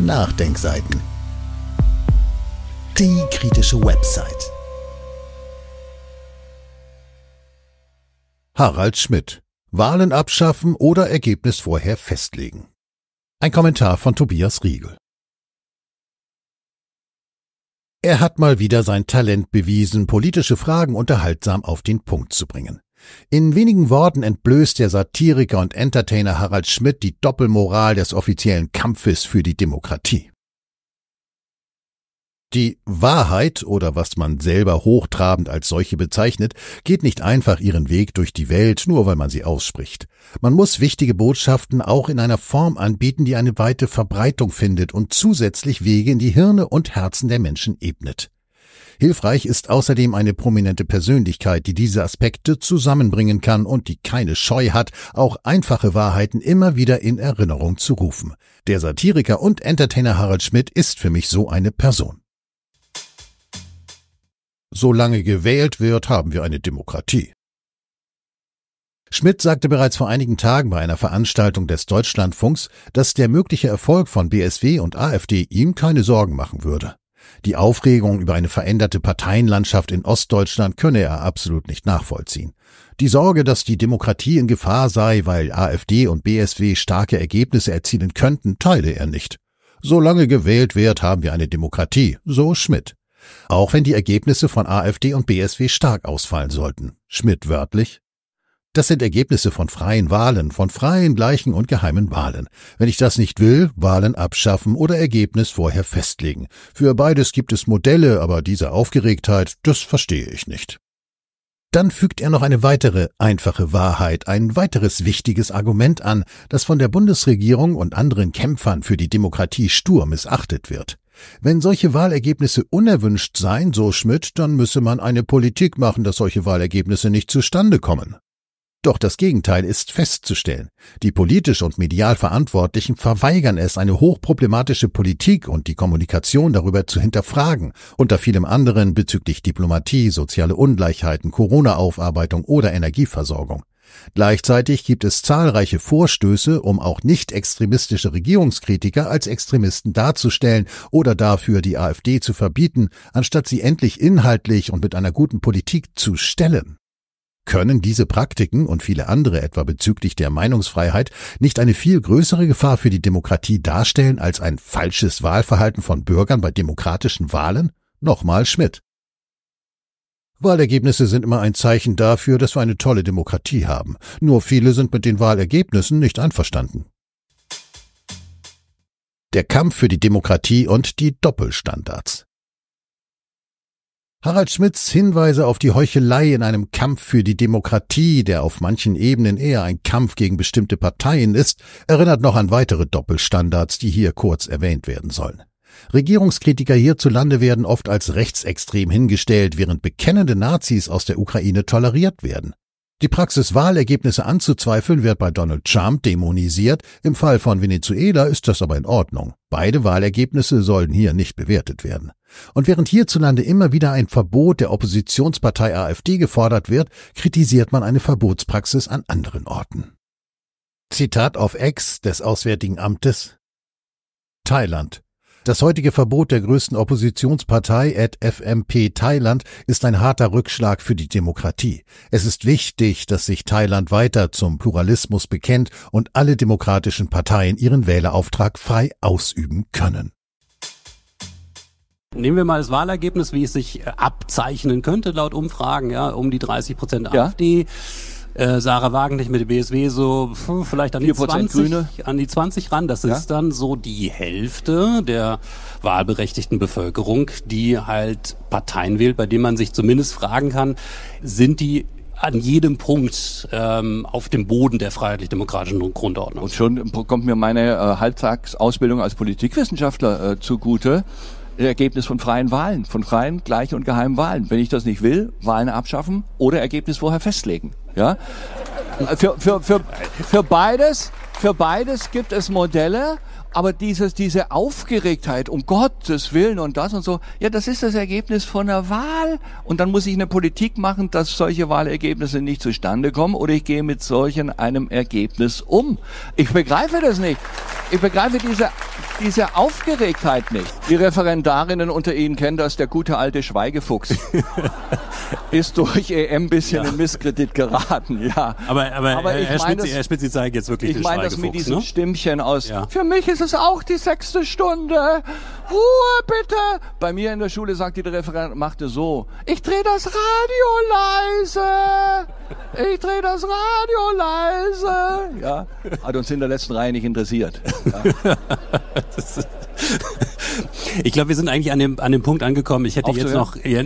Nachdenkseiten. Die kritische Website. Harald Schmidt. Wahlen abschaffen oder Ergebnis vorher festlegen. Ein Kommentar von Tobias Riegel. Er hat mal wieder sein Talent bewiesen, politische Fragen unterhaltsam auf den Punkt zu bringen. In wenigen Worten entblößt der Satiriker und Entertainer Harald Schmidt die Doppelmoral des offiziellen Kampfes für die Demokratie. Die Wahrheit oder was man selber hochtrabend als solche bezeichnet, geht nicht einfach ihren Weg durch die Welt, nur weil man sie ausspricht. Man muss wichtige Botschaften auch in einer Form anbieten, die eine weite Verbreitung findet und zusätzlich Wege in die Hirne und Herzen der Menschen ebnet. Hilfreich ist außerdem eine prominente Persönlichkeit, die diese Aspekte zusammenbringen kann und die keine Scheu hat, auch einfache Wahrheiten immer wieder in Erinnerung zu rufen. Der Satiriker und Entertainer Harald Schmidt ist für mich so eine Person. Solange gewählt wird, haben wir eine Demokratie. Schmidt sagte bereits vor einigen Tagen bei einer Veranstaltung des Deutschlandfunks, dass der mögliche Erfolg von BSW und AfD ihm keine Sorgen machen würde. Die Aufregung über eine veränderte Parteienlandschaft in Ostdeutschland könne er absolut nicht nachvollziehen. Die Sorge, dass die Demokratie in Gefahr sei, weil AfD und BSW starke Ergebnisse erzielen könnten, teile er nicht. Solange gewählt wird, haben wir eine Demokratie, so Schmidt. Auch wenn die Ergebnisse von AfD und BSW stark ausfallen sollten. Schmidt wörtlich, das sind Ergebnisse von freien Wahlen, von freien, gleichen und geheimen Wahlen. Wenn ich das nicht will, Wahlen abschaffen oder Ergebnis vorher festlegen. Für beides gibt es Modelle, aber diese Aufgeregtheit, das verstehe ich nicht. Dann fügt er noch eine weitere einfache Wahrheit, ein weiteres wichtiges Argument an, das von der Bundesregierung und anderen Kämpfern für die Demokratie stur missachtet wird. Wenn solche Wahlergebnisse unerwünscht seien, so Schmidt, dann müsse man eine Politik machen, dass solche Wahlergebnisse nicht zustande kommen. Doch das Gegenteil ist festzustellen. Die politisch und medial Verantwortlichen verweigern es, eine hochproblematische Politik und die Kommunikation darüber zu hinterfragen, unter vielem anderen bezüglich Diplomatie, soziale Ungleichheiten, Corona-Aufarbeitung oder Energieversorgung. Gleichzeitig gibt es zahlreiche Vorstöße, um auch nicht extremistische Regierungskritiker als Extremisten darzustellen oder dafür die AfD zu verbieten, anstatt sie endlich inhaltlich und mit einer guten Politik zu stellen. Können diese Praktiken und viele andere, etwa bezüglich der Meinungsfreiheit, nicht eine viel größere Gefahr für die Demokratie darstellen als ein falsches Wahlverhalten von Bürgern bei demokratischen Wahlen? Nochmal Schmidt. Wahlergebnisse sind immer ein Zeichen dafür, dass wir eine tolle Demokratie haben. Nur viele sind mit den Wahlergebnissen nicht einverstanden. Der Kampf für die Demokratie und die Doppelstandards. Harald Schmidts Hinweise auf die Heuchelei in einem Kampf für die Demokratie, der auf manchen Ebenen eher ein Kampf gegen bestimmte Parteien ist, erinnert noch an weitere Doppelstandards, die hier kurz erwähnt werden sollen. Regierungskritiker hierzulande werden oft als rechtsextrem hingestellt, während bekennende Nazis aus der Ukraine toleriert werden. Die Praxis, Wahlergebnisse anzuzweifeln, wird bei Donald Trump dämonisiert. Im Fall von Venezuela ist das aber in Ordnung. Beide Wahlergebnisse sollen hier nicht bewertet werden. Und während hierzulande immer wieder ein Verbot der Oppositionspartei AfD gefordert wird, kritisiert man eine Verbotspraxis an anderen Orten. Zitat auf Ex des Auswärtigen Amtes Thailand das heutige Verbot der größten Oppositionspartei at FMP Thailand ist ein harter Rückschlag für die Demokratie. Es ist wichtig, dass sich Thailand weiter zum Pluralismus bekennt und alle demokratischen Parteien ihren Wählerauftrag frei ausüben können. Nehmen wir mal das Wahlergebnis, wie es sich äh, abzeichnen könnte laut Umfragen, ja, um die 30 Prozent AfD. Ja. Äh, Sarah Wagenknecht mit dem BSW so hm, vielleicht an die, 20, Grüne. an die 20 ran. Das ja? ist dann so die Hälfte der wahlberechtigten Bevölkerung, die halt Parteien wählt, bei denen man sich zumindest fragen kann, sind die an jedem Punkt ähm, auf dem Boden der freiheitlich-demokratischen Grundordnung. Und schon kommt mir meine äh, Halbtagsausbildung als Politikwissenschaftler äh, zugute. Ergebnis von freien Wahlen, von freien, gleichen und geheimen Wahlen. Wenn ich das nicht will, Wahlen abschaffen oder Ergebnis vorher festlegen. Ja? Für, für, für, für, beides, für beides gibt es Modelle, aber dieses, diese Aufgeregtheit um Gottes Willen und das und so, ja, das ist das Ergebnis von einer Wahl. Und dann muss ich eine Politik machen, dass solche Wahlergebnisse nicht zustande kommen oder ich gehe mit solchen einem Ergebnis um. Ich begreife das nicht. Ich begreife diese, diese Aufgeregtheit nicht. Die Referendarinnen unter Ihnen kennen das, der gute alte Schweigefuchs ist durch EM ein bisschen ja. in Misskredit geraten. Ja. Aber, aber, aber Herr, Spitzi, das, Herr Spitzi zeigt jetzt wirklich Ich meine das mit diesem ne? Stimmchen aus. Ja. Für mich ist es auch die sechste Stunde. Ruhe bitte. Bei mir in der Schule sagte die Referendarin, machte so, ich drehe das Radio leise. Ich drehe das Radio leise. Ja, hat uns in der letzten Reihe nicht interessiert. Ja. ich glaube, wir sind eigentlich an dem, an dem Punkt angekommen. Ich hätte Auf jetzt noch. Ja,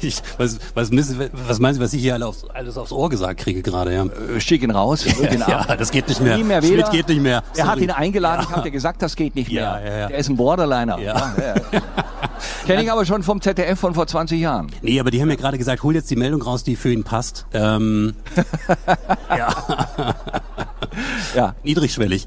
ich, was, was, müssen, was meinen Sie, was ich hier alle aufs, alles aufs Ohr gesagt kriege gerade? Ja. Äh, schick ihn raus. Ja, ihn ja, das geht nicht mehr. mehr Schmidt geht nicht mehr. Sorry. Er hat ihn eingeladen. Ja. Ich habe dir gesagt, das geht nicht mehr. Er ist ein Borderliner. Ja. Kenne ich aber schon vom ZDF von vor 20 Jahren. Nee, aber die haben mir gerade gesagt, hol jetzt die Meldung raus, die für ihn passt. Ähm, ja. ja. Niedrigschwellig.